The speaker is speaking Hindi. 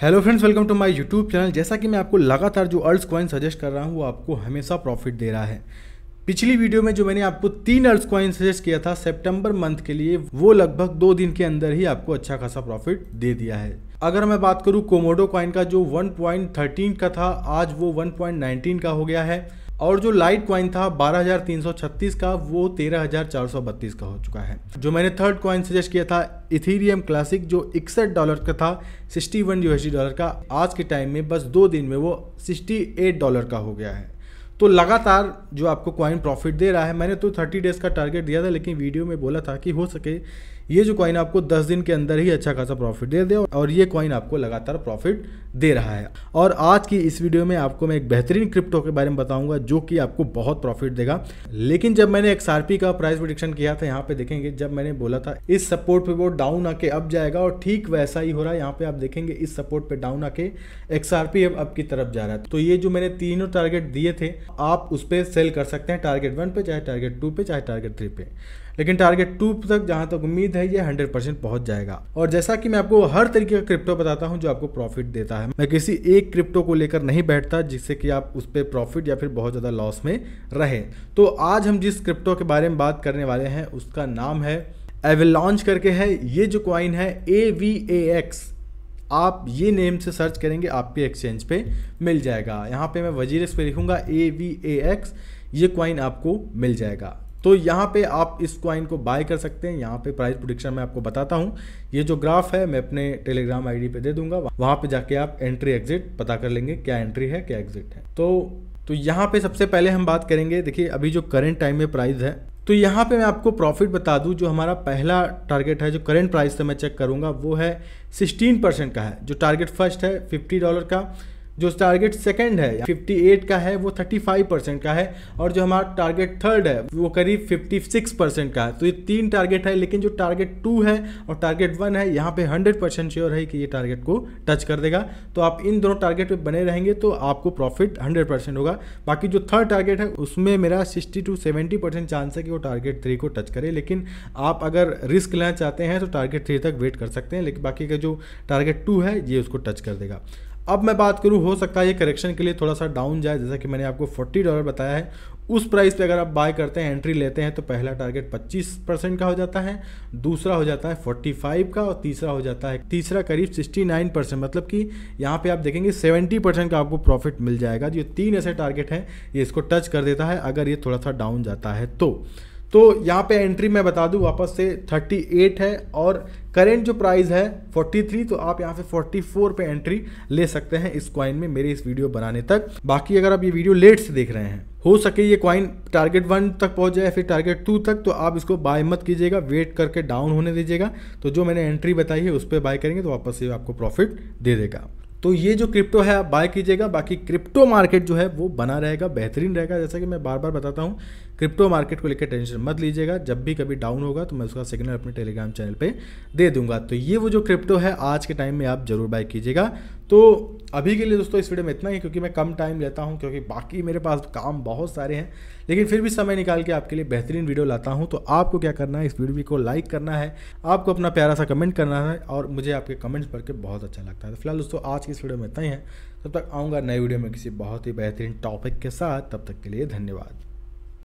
hello friends welcome to my YouTube channel जैसा कि मैं आपको लगातार जो अर्ल्स कॉइन सजेस्ट कर रहा हूँ वो आपको हमेशा प्रॉफिट दे रहा है पिछली वीडियो में जो मैंने आपको तीन अर्ल्स कॉइन सजेस्ट किया था सितंबर मंथ के लिए वो लगभग दो दिन के अंदर ही आपको अच्छा खासा प्रॉफिट दे दिया है अगर मैं बात करूँ कोमोडो कॉइन का जो वन का था आज वो वन का हो गया है और जो लाइट क्वाइन था 12,336 का वो 13,432 का हो चुका है जो मैंने थर्ड कॉइन सजेस्ट किया था इथीरियम क्लासिक जो इकसठ डॉलर का था 61 वन डॉलर का आज के टाइम में बस दो दिन में वो 68 डॉलर का हो गया है तो लगातार जो आपको क्वाइन प्रॉफिट दे रहा है मैंने तो 30 डेज़ का टारगेट दिया था लेकिन वीडियो में बोला था कि हो सके ये जो कॉइन आपको 10 दिन के अंदर ही अच्छा खासा प्रॉफिट दे दे और ये कॉइन आपको लगातार प्रॉफिट दे रहा है और आज की इस वीडियो में आपको मैं एक बेहतरीन क्रिप्टो के बारे में बताऊंगा जो कि आपको बहुत प्रॉफिट देगा लेकिन जब मैंने एक्स का प्राइस प्रोडिक्शन किया था यहाँ पे देखेंगे जब मैंने बोला था इस सपोर्ट पे वो डाउन आके अप जाएगा और ठीक वैसा ही हो रहा है यहाँ पे आप देखेंगे इस सपोर्ट पे डाउन आके एक्सआरपी अब अप की तरफ जा रहा है तो ये जो मैंने तीनों टारगेट दिए थे आप उस पर सेल कर सकते हैं टारगेट वन पे चाहे टारगेट टू पे चाहे टारगेट थ्री पे लेकिन टारगेट टू तक जहाँ तक उम्मीद है ये हंड्रेड परसेंट पहुंच जाएगा और जैसा कि मैं आपको हर तरीके का क्रिप्टो बताता हूं जो आपको प्रॉफिट देता है मैं किसी एक क्रिप्टो को लेकर नहीं बैठता जिससे कि आप उस पर प्रॉफिट या फिर बहुत ज़्यादा लॉस में रहे तो आज हम जिस क्रिप्टो के बारे में बात करने वाले हैं उसका नाम है एविल लॉन्च करके है ये जो क्वाइन है ए वी ए एक्स आप ये नेम से सर्च करेंगे आपके एक्सचेंज पे मिल जाएगा यहाँ पे मैं वजीरस पे लिखूंगा ए वी ए एक्स ये क्वाइन आपको मिल जाएगा तो यहाँ पे आप इस क्वाइन को बाय कर सकते हैं यहाँ पे प्राइस प्रोडिक्शन मैं आपको बताता हूँ ये जो ग्राफ है मैं अपने टेलीग्राम आईडी पे दे दूंगा वहाँ पे जाके आप एंट्री एग्जिट पता कर लेंगे क्या एंट्री है क्या एग्जिट है तो तो यहाँ पे सबसे पहले हम बात करेंगे देखिए अभी जो करेंट टाइम में प्राइस है तो यहाँ पे मैं आपको प्रॉफिट बता दूँ जो हमारा पहला टारगेट है जो करेंट प्राइस से मैं चेक करूँगा वो है सिक्सटीन परसेंट का है जो टारगेट फर्स्ट है फिफ्टी डॉलर का जो टारगेट सेकंड है 58 का है वो 35 परसेंट का है और जो हमारा टारगेट थर्ड है वो करीब 56 परसेंट का है तो ये तीन टारगेट है लेकिन जो टारगेट टू है और टारगेट वन है यहाँ पे 100 परसेंट श्योर है कि ये टारगेट को टच कर देगा तो आप इन दोनों टारगेट पे बने रहेंगे तो आपको प्रॉफिट हंड्रेड परसेंट होगा बाकी जो थर्ड टारगेट है उसमें मेरा sixty to seventy percent chance है कि वो टारगेट थ्री को टच करे लेकिन आप अगर रिस्क लेना चाहते हैं तो टारगेट थ्री तक वेट कर सकते हैं लेकिन बाकी का जो टारगेट टू है ये उसको टच कर देगा अब मैं बात करूँ हो सकता है ये करेक्शन के लिए थोड़ा सा डाउन जाए जैसा कि मैंने आपको फोर्टी डॉलर बताया है उस प्राइस पे अगर आप बाय करते हैं एंट्री लेते हैं तो पहला टारगेट 25 परसेंट का हो जाता है दूसरा हो जाता है 45 का और तीसरा हो जाता है तीसरा करीब 69 परसेंट मतलब कि यहाँ पे आप देखेंगे 70 परसेंट का आपको प्रॉफिट मिल जाएगा जो तीन ऐसे टारगेट हैं ये इसको टच कर देता है अगर ये थोड़ा सा डाउन जाता है तो तो यहाँ पे एंट्री मैं बता दूँ वापस से 38 है और करेंट जो प्राइस है 43 तो आप यहाँ से 44 पे एंट्री ले सकते हैं इस क्वाइन में मेरे इस वीडियो बनाने तक बाकी अगर आप ये वीडियो लेट से देख रहे हैं हो सके ये क्वाइन टारगेट वन तक पहुँच जाए फिर टारगेट टू तक तो आप इसको बाय मत कीजिएगा वेट करके डाउन होने दीजिएगा तो जो मैंने एंट्री बताई है उस पर बाय करेंगे तो वापस ये आपको प्रॉफिट दे देगा तो ये जो क्रिप्टो है आप बाय कीजिएगा बाकी क्रिप्टो मार्केट जो है वो बना रहेगा बेहतरीन रहेगा जैसा कि मैं बार बार बताता हूँ क्रिप्टो मार्केट को लेकर टेंशन मत लीजिएगा जब भी कभी डाउन होगा तो मैं उसका सिग्नल अपने टेलीग्राम चैनल पर दे दूंगा तो ये वो जो क्रिप्टो है आज के टाइम में आप जरूर बाय कीजिएगा तो अभी के लिए दोस्तों इस वीडियो में इतना ही क्योंकि मैं कम टाइम लेता हूँ क्योंकि बाकी मेरे पास काम बहुत सारे हैं लेकिन फिर भी समय निकाल के आपके लिए बेहतरीन वीडियो लाता हूँ तो आपको क्या करना है इस वीडियो को लाइक करना है आपको अपना प्यारा सा कमेंट करना है और मुझे आपके कमेंट्स पढ़ के बहुत अच्छा लगता है तो फिलहाल दोस्तों आज की इस वीडियो में इतना ही है तब तक आऊँगा नए वीडियो में किसी बहुत ही बेहतरीन टॉपिक के साथ तब तक के लिए धन्यवाद